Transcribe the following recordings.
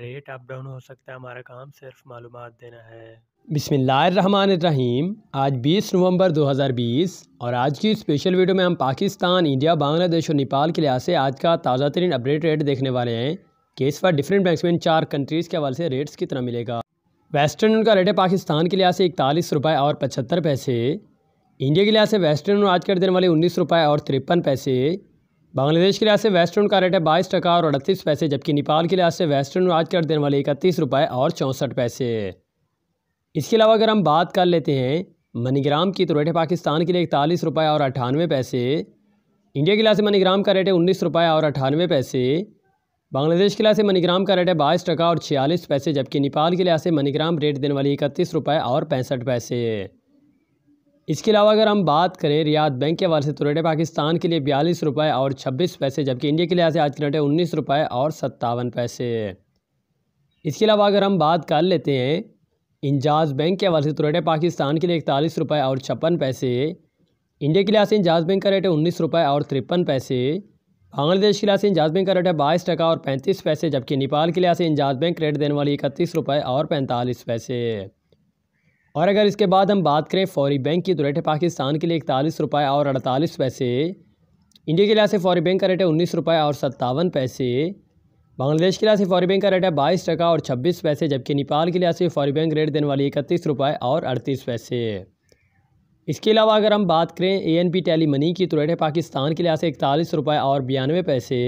rate up down हो सकता है हमारा काम सिर्फ मालूम देना है बिसमीम आज 20 नवंबर 2020 और आज की स्पेशल वीडियो में हम पाकिस्तान इंडिया बांग्लादेश और नेपाल के लिहाज से आज का ताज़ा तरीन अपडेट रेट देखने वाले हैं कि इस बार डिफरेंट बैंक में चार कंट्रीज़ के हवाले से रेट्स कितना मिलेगा वेस्टर्न का रेट है पाकिस्तान के लिहाज से इकतालीस रुपये और पचहत्तर पैसे इंडिया के लिहाज से वेस्टर्न आज कर देने वाले उन्नीस रुपये और तिरपन पैसे बांग्लादेश के लिहाज से वेस्टर्न का रेट है बाईस टका और अड़तीस पैसे जबकि नेपाल के लिहाज से वेस्टर्न आज कर देने वाले इकतीस रुपये और चौंसठ पैसे इसके अलावा अगर हम बात कर लेते हैं मनीग्राम की तो रेट है पाकिस्तान के लिए इकतालीस रुपये और अठानवे पैसे इंडिया के लिहाज से मनीग्राम का रेट है उन्नीस रुपये और अठानवे पैसे बांग्लादेश के लिहाज से मनीग्राम का रेट है बाईस टका और छियालीस पैसे जबकि नेपाल के लिहाज से मनीग्राम रेट देने वाली इकतीस रुपये और पैंसठ पैसे इसके अलावा अगर हम बात करें रियाद बैंक के हवाले से तो रेट पाकिस्तान के लिए बयालीस रुपये और छब्बीस पैसे जबकि इंडिया के लिहाज से आज के रेट है उन्नीस रुपये और सत्तावन पैसे इसके अलावा अगर हम बात कर लेते हैं इंजाज बैंक के हवाले से तो रेट है पाकिस्तान के लिए इकतालीस रुपये और छप्पन पैसे इंडिया के लिहाज से इंजाज बैंक का रेट है उन्नीस रुपये और तिरपन पैसे बांग्लादेश के लिहाज से इंजाज बैंक का रेट है बाईस टका और पैंतीस पैसे जबकि नेपाल के लिहाज से इंजाज बैंक रेट देने वाली इकतीस रुपये और पैंतालीस पैसे और अगर इसके बाद हम बात करें फौरी बैंक की तो रेट है पाकिस्तान के लिए इकतालीस रुपये और अड़तालीस पैसे इंडिया के लिहाज से फौरी बैंक का रेट है उन्नीस रुपये और सत्तावन पैसे बांग्लादेश के लिहाज से फौरी बैंक का रेट है बाईस टका और छब्बीस पैसे जबकि नेपाल के लिहाज से फौरी बैंक रेट देने वाली इकतीस रुपये और अड़तीस पैसे इसके अलावा अगर हम बात करें A N P tally money की तो रेट है पाकिस्तान के लिहाज से इकतालीस रुपये और बयानवे पैसे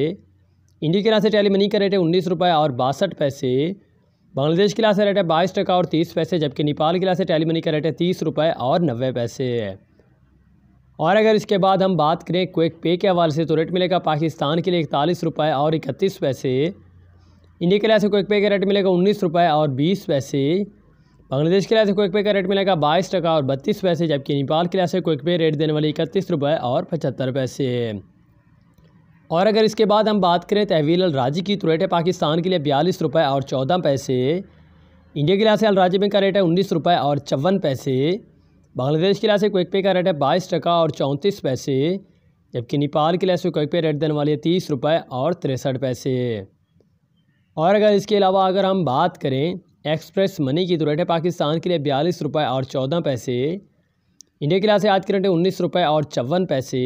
इंडिया के लिहाज से टैली मनी का रेट है उन्नीस रुपये और बासठ पैसे बांग्लादेश की लास्ट रेट है बाईस टका और तीस पैसे जबकि नेपाल की से टैली मनी का रेट है तीस रुपये और नब्बे पैसे और अगर इसके बाद हम बात करें क्विक पे के हवाले से तो रेट मिलेगा पाकिस्तान के लिए इकतालीस रुपये और इकतीस पैसे इंडिया के लिए क्विक पे का रेट मिलेगा उन्नीस रुपये और बीस पैसे बांग्लादेश के लिए क्विक पे का रेट मिलेगा बाईस टका और बत्तीस पैसे जबकि नेपाल के लिए क्विक पे रेट देने वाले इकतीस रुपये और पचहत्तर पैसे और अगर इसके बाद हम बात करें तहवील अलराजी की तो रेट है पाकिस्तान के लिए बयालीस रुपये और चौदह पैसे इंडिया के लिहाज से अलराजी में का रेट है उन्नीस रुपये और चौवन पैसे बांग्लादेश के लिहाज से क्विक पे का रेट है बाईस टका और चौंतीस पैसे जबकि नेपाल के लिहाज से क्विक पे रेट देने वाली है तीस रुपये और तिरसठ पैसे और अगर इसके अलावा अगर हम बात करें एक्सप्रेस मनी की तो रेट है पाकिस्तान के लिए बयालीस रुपये और चौदह पैसे इंडिया के लिहाज से आज के रेट है उन्नीस रुपये और चौवन पैसे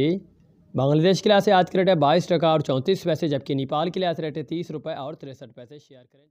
बांग्लादेश के लिहाज से आज के रेट है बाईस टका और चौंतीस पैसे जबकि नेपाल के लिहाज रेट है तीस रुपये और तिरसठ पैसे शेयर करें